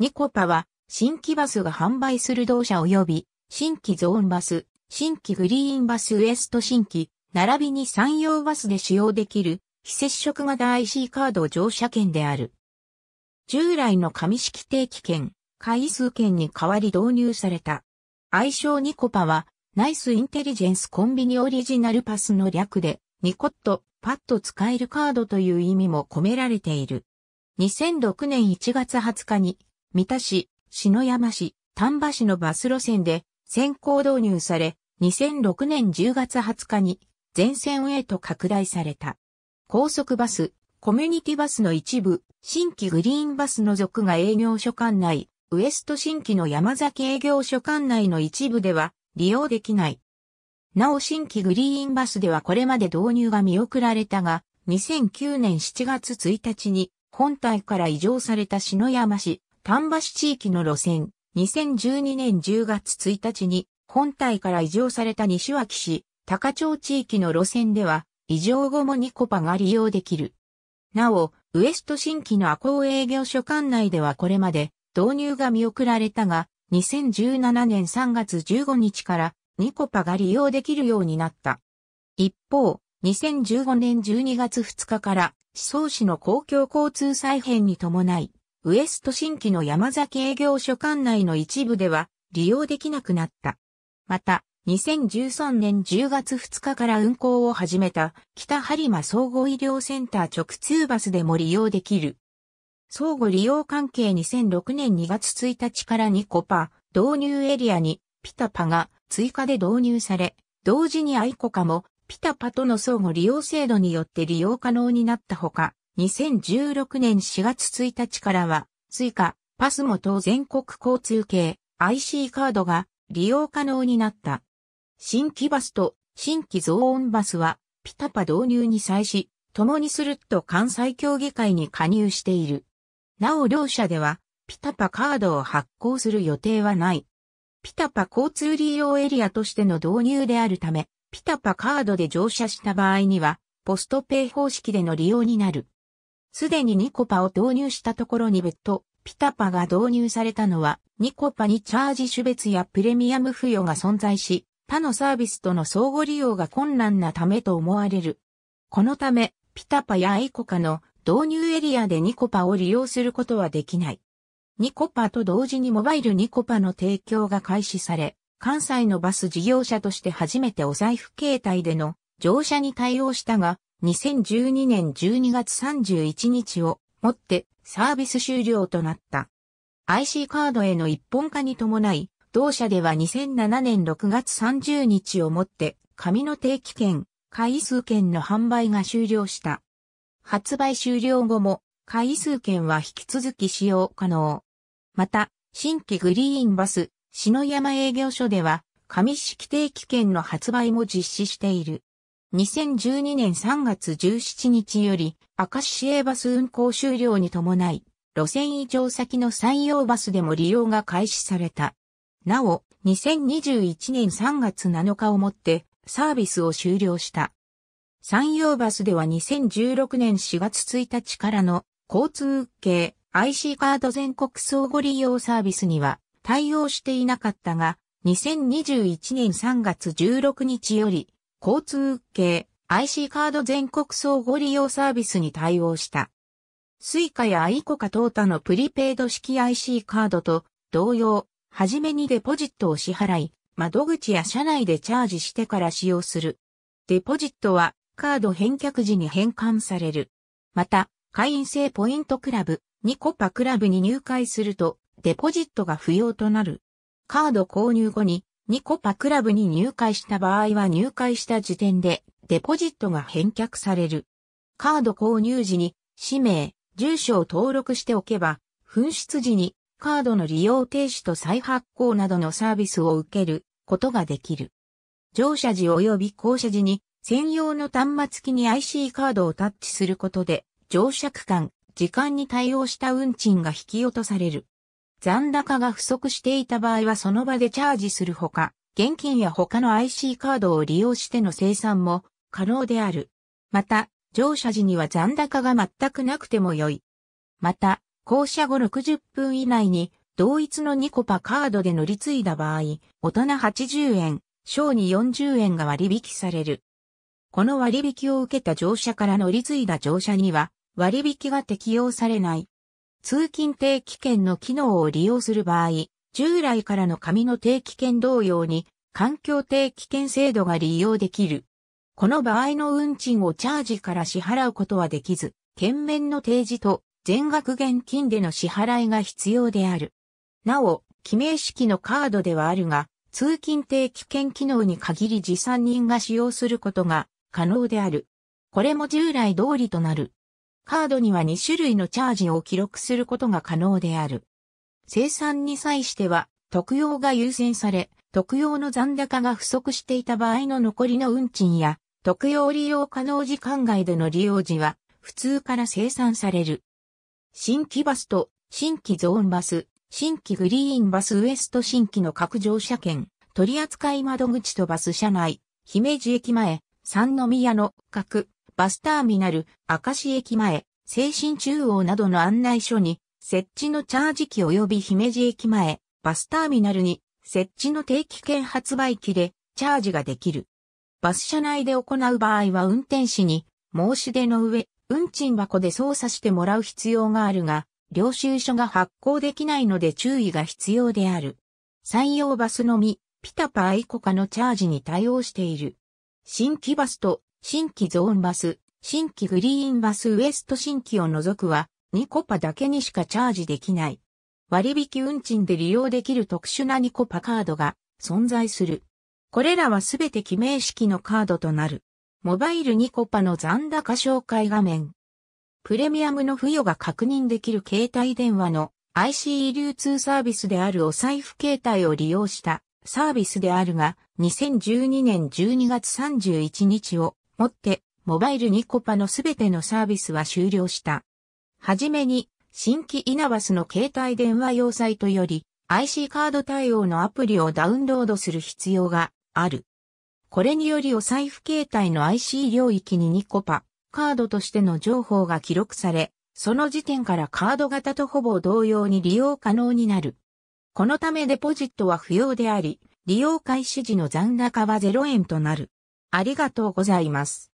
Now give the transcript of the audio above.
ニコパは、新規バスが販売する同社及び、新規ゾーンバス、新規グリーンバスウエスト新規、並びに山陽バスで使用できる、非接触型 IC カード乗車券である。従来の紙式定期券、回数券に代わり導入された。愛称ニコパは、ナイスインテリジェンスコンビニオリジナルパスの略で、ニコッと、パッと使えるカードという意味も込められている。2006年1月20日に三田市、篠山市、丹波市のバス路線で先行導入され、2006年10月20日に全線へと拡大された。高速バス、コミュニティバスの一部、新規グリーンバスの属が営業所管内、ウエスト新規の山崎営業所管内の一部では利用できない。なお新規グリーンバスではこれまで導入が見送られたが、2009年7月1日に本体から移譲された篠山市、丹波市地域の路線、2012年10月1日に、本体から移常された西脇市、高町地域の路線では、移常後もニコパが利用できる。なお、ウエスト新規のアコー営業所管内ではこれまで導入が見送られたが、2017年3月15日からニコパが利用できるようになった。一方、2015年12月2日から、思想市の公共交通再編に伴い、ウエスト新規の山崎営業所管内の一部では利用できなくなった。また、2013年10月2日から運行を始めた北播磨総合医療センター直通バスでも利用できる。相互利用関係2006年2月1日から2コパ導入エリアにピタパが追加で導入され、同時にアイコカもピタパとの相互利用制度によって利用可能になったほか、2016年4月1日からは、追加、パスモ等全国交通系 IC カードが利用可能になった。新規バスと新規増音バスは、ピタパ導入に際し、共にすると関西協議会に加入している。なお両社では、ピタパカードを発行する予定はない。ピタパ交通利用エリアとしての導入であるため、ピタパカードで乗車した場合には、ポストペイ方式での利用になる。すでにニコパを導入したところに別途、ピタパが導入されたのは、ニコパにチャージ種別やプレミアム付与が存在し、他のサービスとの相互利用が困難なためと思われる。このため、ピタパやアイコカの導入エリアでニコパを利用することはできない。ニコパと同時にモバイルニコパの提供が開始され、関西のバス事業者として初めてお財布形態での乗車に対応したが、2012年12月31日をもってサービス終了となった。IC カードへの一本化に伴い、同社では2007年6月30日をもって紙の定期券、回数券の販売が終了した。発売終了後も回数券は引き続き使用可能。また、新規グリーンバス、篠山営業所では、紙式定期券の発売も実施している。2012年3月17日より、明石市営バス運行終了に伴い、路線移乗先の山陽バスでも利用が開始された。なお、2021年3月7日をもってサービスを終了した。山陽バスでは2016年4月1日からの交通系 IC カード全国相互利用サービスには対応していなかったが、2021年3月16日より交通系 IC カード全国総合利用サービスに対応した。スイカやアイコカ等他のプリペイド式 IC カードと同様、はじめにデポジットを支払い、窓口や車内でチャージしてから使用する。デポジットはカード返却時に返還される。また、会員制ポイントクラブ、ニコパクラブに入会すると、デポジットが不要となる。カード購入後にニコパクラブに入会した場合は入会した時点でデポジットが返却される。カード購入時に氏名、住所を登録しておけば、紛失時にカードの利用停止と再発行などのサービスを受けることができる。乗車時及び降車時に専用の端末機に IC カードをタッチすることで乗車区間、時間に対応した運賃が引き落とされる。残高が不足していた場合はその場でチャージするほか、現金や他の IC カードを利用しての生産も可能である。また、乗車時には残高が全くなくても良い。また、降車後60分以内に同一の2コパカードで乗り継いだ場合、大人80円、小児40円が割引される。この割引を受けた乗車から乗り継いだ乗車には割引が適用されない。通勤定期券の機能を利用する場合、従来からの紙の定期券同様に、環境定期券制度が利用できる。この場合の運賃をチャージから支払うことはできず、券面の提示と全額現金での支払いが必要である。なお、記名式のカードではあるが、通勤定期券機能に限り持参人が使用することが可能である。これも従来通りとなる。カードには2種類のチャージを記録することが可能である。生産に際しては、特用が優先され、特用の残高が不足していた場合の残りの運賃や、特用利用可能時間外での利用時は、普通から生産される。新規バスと、新規ゾーンバス、新規グリーンバスウエスト新規の各乗車券、取扱窓口とバス車内、姫路駅前、三宮の各バスターミナル、明石駅前、西神中央などの案内所に、設置のチャージ機及び姫路駅前、バスターミナルに、設置の定期券発売機で、チャージができる。バス車内で行う場合は運転士に、申し出の上、運賃箱で操作してもらう必要があるが、領収書が発行できないので注意が必要である。採用バスのみ、ピタパ愛コカのチャージに対応している。新規バスと新規ゾーンバス、新規グリーンバスウエスト新規を除くは、ニコパだけにしかチャージできない。割引運賃で利用できる特殊なニコパカードが存在する。これらはすべて記名式のカードとなる。モバイルニコパの残高紹介画面。プレミアムの付与が確認できる携帯電話の ICE 流通サービスであるお財布携帯を利用したサービスであるが、2012年12月31日をもって、モバイルニコパのすべてのサービスは終了した。はじめに、新規イナバスの携帯電話用サイトより IC カード対応のアプリをダウンロードする必要がある。これによりお財布携帯の IC 領域にニコパ、カードとしての情報が記録され、その時点からカード型とほぼ同様に利用可能になる。このためデポジットは不要であり、利用開始時の残高は0円となる。ありがとうございます。